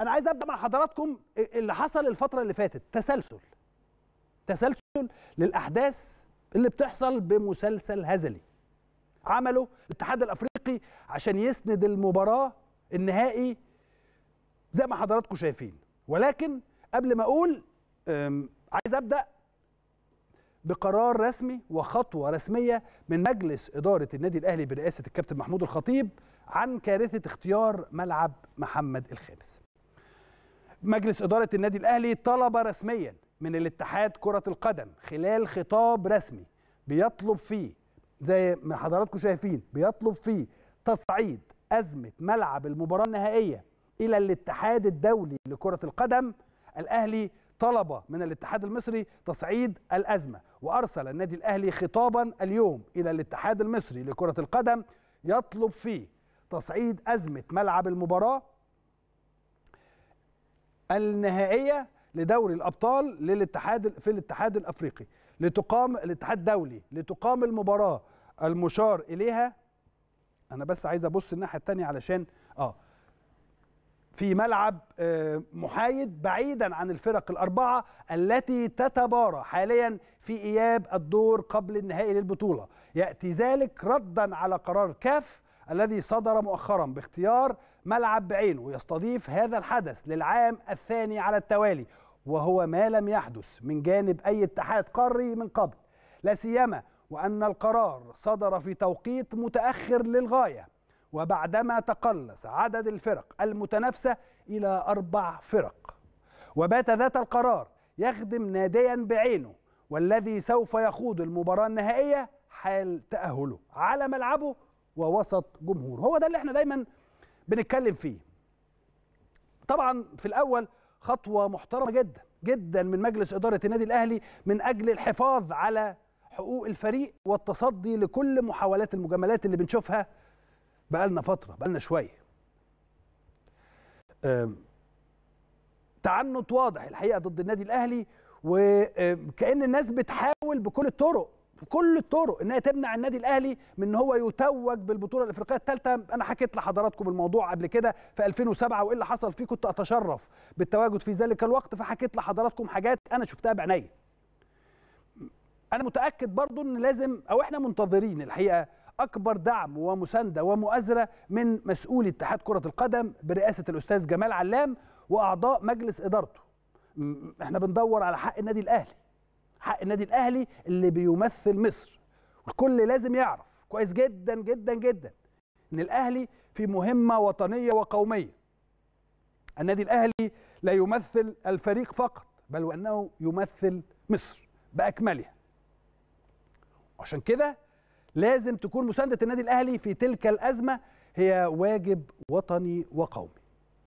انا عايز ابدا مع حضراتكم اللي حصل الفتره اللي فاتت تسلسل تسلسل للاحداث اللي بتحصل بمسلسل هزلي عمله الاتحاد الافريقي عشان يسند المباراه النهائي زي ما حضراتكم شايفين ولكن قبل ما اقول عايز ابدا بقرار رسمي وخطوه رسميه من مجلس اداره النادي الاهلي برئاسه الكابتن محمود الخطيب عن كارثه اختيار ملعب محمد الخامس مجلس إدارة النادي الأهلي طلب رسميا من الاتحاد كرة القدم خلال خطاب رسمي بيطلب فيه زي ما حضراتكم شايفين بيطلب فيه تصعيد أزمة ملعب المباراة النهائية إلى الاتحاد الدولي لكرة القدم الأهلي طلب من الاتحاد المصري تصعيد الأزمة وأرسل النادي الأهلي خطابا اليوم إلى الاتحاد المصري لكرة القدم يطلب فيه تصعيد أزمة ملعب المباراة النهائيه لدوري الابطال للاتحاد في الاتحاد الافريقي لتقام الاتحاد الدولي لتقام المباراه المشار اليها انا بس عايز ابص الناحيه الثانيه علشان اه في ملعب آه، محايد بعيدا عن الفرق الاربعه التي تتبارى حاليا في اياب الدور قبل النهائي للبطوله ياتي ذلك ردا على قرار كاف الذي صدر مؤخرا باختيار ملعب بعينه يستضيف هذا الحدث للعام الثاني على التوالي وهو ما لم يحدث من جانب أي اتحاد قاري من قبل لا سيما وأن القرار صدر في توقيت متأخر للغاية وبعدما تقلص عدد الفرق المتنافسة إلى أربع فرق وبات ذات القرار يخدم ناديا بعينه والذي سوف يخوض المباراة النهائية حال تأهله على ملعبه ووسط جمهوره هو ده اللي احنا دايما بنتكلم فيه طبعا في الاول خطوه محترمه جدا جدا من مجلس اداره النادي الاهلي من اجل الحفاظ على حقوق الفريق والتصدي لكل محاولات المجاملات اللي بنشوفها بقالنا فتره بقالنا شويه تعنت واضح الحقيقه ضد النادي الاهلي وكان الناس بتحاول بكل الطرق بكل الطرق انها تمنع النادي الاهلي من ان هو يتوج بالبطوله الافريقيه الثالثه انا حكيت لحضراتكم الموضوع قبل كده في 2007 وايه اللي حصل فيه كنت اتشرف بالتواجد في ذلك الوقت فحكيت لحضراتكم حاجات انا شفتها بعيني انا متاكد برضو ان لازم او احنا منتظرين الحقيقه اكبر دعم ومسانده ومؤازره من مسؤولي اتحاد كره القدم برئاسه الاستاذ جمال علام واعضاء مجلس ادارته احنا بندور على حق النادي الاهلي حق النادي الاهلي اللي بيمثل مصر والكل لازم يعرف كويس جدا جدا جدا ان الاهلي في مهمه وطنيه وقوميه النادي الاهلي لا يمثل الفريق فقط بل وانه يمثل مصر باكملها عشان كده لازم تكون مسانده النادي الاهلي في تلك الازمه هي واجب وطني وقومي